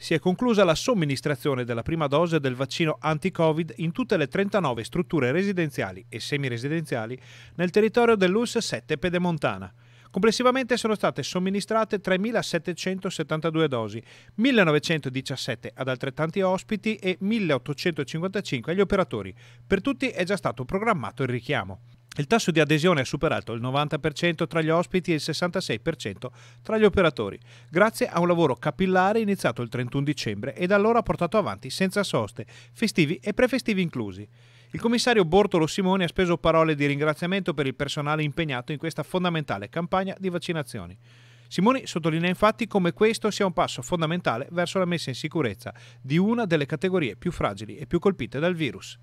si è conclusa la somministrazione della prima dose del vaccino anti-Covid in tutte le 39 strutture residenziali e semiresidenziali nel territorio dell'US 7 Pedemontana. Complessivamente sono state somministrate 3.772 dosi, 1.917 ad altrettanti ospiti e 1.855 agli operatori. Per tutti è già stato programmato il richiamo. Il tasso di adesione ha superato il 90% tra gli ospiti e il 66% tra gli operatori, grazie a un lavoro capillare iniziato il 31 dicembre e da allora portato avanti senza soste, festivi e prefestivi inclusi. Il commissario Bortolo Simoni ha speso parole di ringraziamento per il personale impegnato in questa fondamentale campagna di vaccinazioni. Simoni sottolinea infatti come questo sia un passo fondamentale verso la messa in sicurezza di una delle categorie più fragili e più colpite dal virus.